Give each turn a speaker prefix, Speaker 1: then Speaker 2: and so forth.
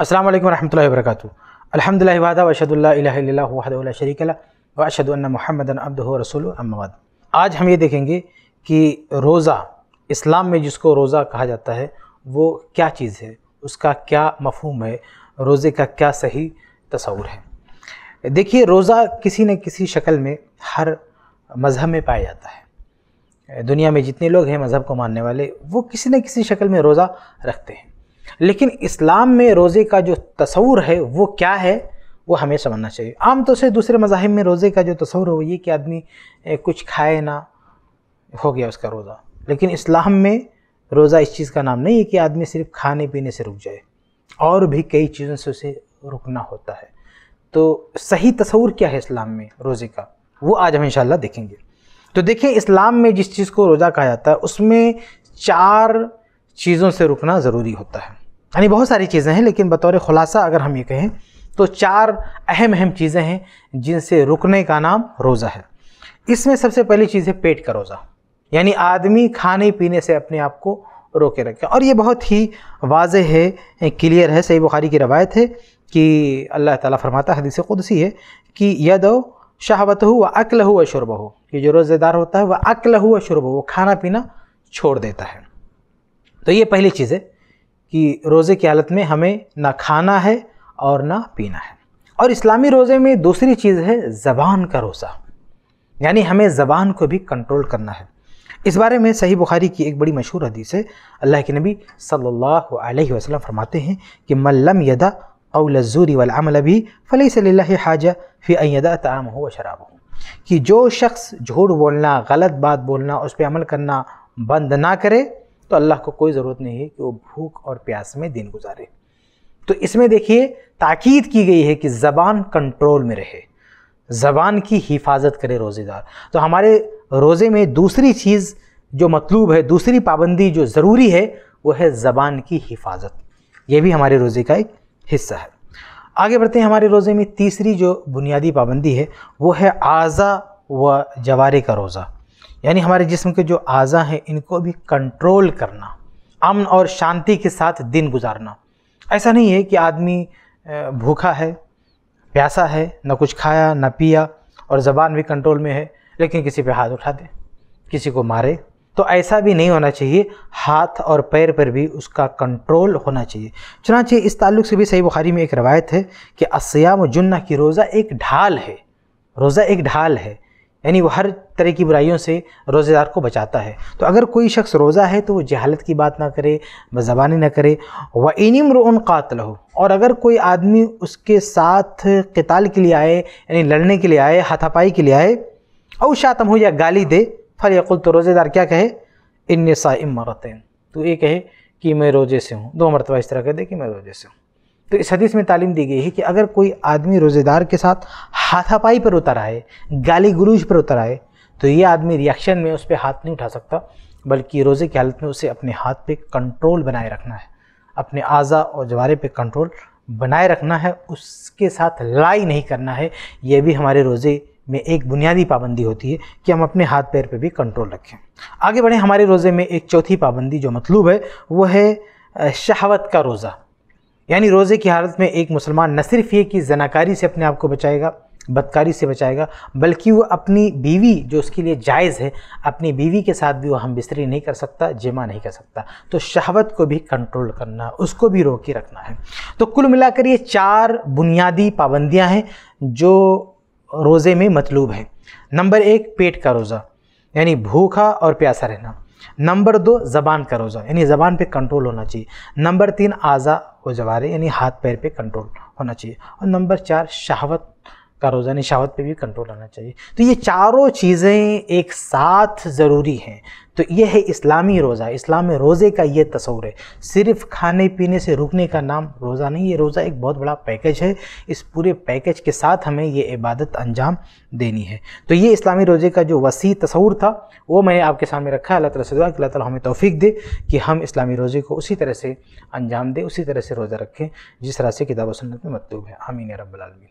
Speaker 1: असल वरहमल वर्क अलहमदिल्ला वादा वशदुल्ला शरीकला व अशद महमदन अब्द रसूल अम्मद आज हम ये देखेंगे कि रोज़ा इस्लाम में जिसको रोज़ा कहा जाता है वो क्या चीज़ है उसका क्या मफहूम है रोज़े का क्या सही तस्वूर है देखिए रोज़ा किसी न किसी शक्ल में हर मज़हब में पाया जाता है दुनिया में जितने लोग हैं मज़हब को मानने वाले वो किसी न किसी शक्ल में रोज़ा रखते हैं लेकिन इस्लाम में रोज़े का जो तस्वूर है वो क्या है वो हमें समझना चाहिए आमतौर तो से दूसरे मजाहब में रोज़े का जो तस्वूर हो ये कि आदमी कुछ खाए ना हो गया उसका रोज़ा लेकिन इस्लाम में रोज़ा इस चीज़ का नाम नहीं है कि आदमी सिर्फ खाने पीने से रुक जाए और भी कई चीज़ों से उसे रुकना होता है तो सही तस्वूर क्या है इस्लाम में रोज़े का वो आज हम इंशाल्लाह देखेंगे तो देखिए इस्लाम में जिस चीज़ को रोज़ा कहा जाता है उसमें चार चीज़ों से रुकना ज़रूरी होता है यानी बहुत सारी चीज़ें हैं लेकिन बतौर ख़ुलासा अगर हम ये कहें तो चार अहम अहम चीज़ें हैं जिनसे रुकने का नाम रोज़ा है इसमें सबसे पहली चीज़ है पेट का रोज़ा यानी आदमी खाने पीने से अपने आप को रोके रखे और ये बहुत ही वाज है क्लियर है सही बुखारी की रवायत है कि अल्लाह ताला फरमाता हदीस सी है कि यद शहावत हो व अकल हो व शुरबा हो ये जो रोज़ेदार होता है वह अकल हो व शुरब हो खाना पीना छोड़ देता है तो ये पहली चीज़ है कि रोज़े की हालत में हमें ना खाना है और ना पीना है और इस्लामी रोज़े में दूसरी चीज़ है ज़बान का रोज़ा यानी हमें ज़बान को भी कंट्रोल करना है इस बारे में सही बुखारी की एक बड़ी मशहूर हदीस है अल्लाह के नबी सल्लल्लाहु अलैहि वसल्लम फरमाते हैं कि मल्लम यदा अवलजूरी वलामल भी फ़ली सल्ला हाजा फ़ी अदा तमाम हो व शराब हो कि जो शख्स झूठ बोलना गलत बात बोलना उस पर अमल करना बंद ना करे तो अल्लाह को कोई ज़रूरत नहीं है कि वो भूख और प्यास में दिन गुजारे तो इसमें देखिए ताकीद की गई है कि ज़बान कंट्रोल में रहे ज़बान की हिफाजत करे रोज़ेदार तो हमारे रोज़े में दूसरी चीज़ जो मतलूब है दूसरी पाबंदी जो ज़रूरी है वो है ज़बान की हिफाजत ये भी हमारे रोज़े का एक हिस्सा है आगे बढ़ते हैं हमारे रोज़े में तीसरी जो बुनियादी पाबंदी है वो है आज़ा व जवारे का रोज़ा यानी हमारे जिस्म के जो आज़ा हैं इनको भी कंट्रोल करना अमन और शांति के साथ दिन गुजारना ऐसा नहीं है कि आदमी भूखा है प्यासा है ना कुछ खाया ना पिया और ज़बान भी कंट्रोल में है लेकिन किसी पे हाथ उठा दे किसी को मारे तो ऐसा भी नहीं होना चाहिए हाथ और पैर पर भी उसका कंट्रोल होना चाहिए चुनाचे इस ताल्लुक से भी सही बुखारी में एक रवायत है कि असयाम जुन्ना की रोज़ा एक ढाल है रोज़ा एक ढाल है यानी वह हर तरह की बुराइयों से रोज़ेदार को बचाता है तो अगर कोई शख्स रोज़ा है तो वो जहालत की बात ना करे बज़बानी ना करे व इनिम रोन कातल हो और अगर कोई आदमी उसके साथ कताल के लिए आए यानी लड़ने के लिए आए हाथापाई के लिए आए और शातम हो या गाली दे फल यकुल तो रोज़ेदार क्या कहे इन सा मरतन तो ये कहे कि मैं रोज़े से हूँ दो मरतबा इस तरह कह दे कि मैं रोज़े से हूँ तो इस हदीस में तालीम दी गई है कि अगर कोई आदमी रोज़ेदार के साथ हाथापाई पर उतर आए गाली गुरूज पर उतर आए तो ये आदमी रिएक्शन में उस पर हाथ नहीं उठा सकता बल्कि रोज़े की हालत में उसे अपने हाथ पे कंट्रोल बनाए रखना है अपने आज़ा और जवारे पे कंट्रोल बनाए रखना है उसके साथ लाई नहीं करना है यह भी हमारे रोज़े में एक बुनियादी पाबंदी होती है कि हम अपने हाथ पैर पे भी कंट्रोल रखें आगे बढ़ें हमारे रोज़े में एक चौथी पाबंदी जो मतलूब है वह है शहावत का रोज़ा यानी रोज़े की हालत में एक मुसलमान न सिर्फ ये कि जनाकारी से अपने आप को बचाएगा बदकारी से बचाएगा बल्कि वो अपनी बीवी जो उसके लिए जायज़ है अपनी बीवी के साथ भी वो हम बिस्तरी नहीं कर सकता जमा नहीं कर सकता तो शहवत को भी कंट्रोल करना उसको भी रोक के रखना है तो कुल मिलाकर ये चार बुनियादी पाबंदियाँ हैं जो रोज़े में मतलूब हैं नंबर एक पेट का रोज़ा यानी भूखा और प्यासा रहना नंबर दो ज़बान का रोज़ा यानी ज़बान पे कंट्रोल होना चाहिए नंबर तीन आज़ा व जवारे यानी हाथ पैर पे कंट्रोल होना चाहिए और नंबर चार शहावत का रोज़ाना शावत पे भी कंट्रोल आना चाहिए तो ये चारों चीज़ें एक साथ ज़रूरी हैं तो ये है इस्लामी रोज़ा इस्लाम में रोज़े का ये तस्वर है सिर्फ खाने पीने से रुकने का नाम रोज़ा नहीं ये रोज़ा एक बहुत बड़ा पैकेज है इस पूरे पैकेज के साथ हमें ये इबादत अंजाम देनी है तो ये इस्लामी रोज़े का जो वसी तस्वूर था वो मैंने आपके सामने रखा है अल्लाह तला से अल्लाह ताली हमें तोफ़ी दे कि हम इस्लामी रोज़े को उसी तरह से अंजाम दें उसी तरह से रोज़ा रखें जिस तरह से किताब सन्नत में मतलूब है आमीन रबालमीन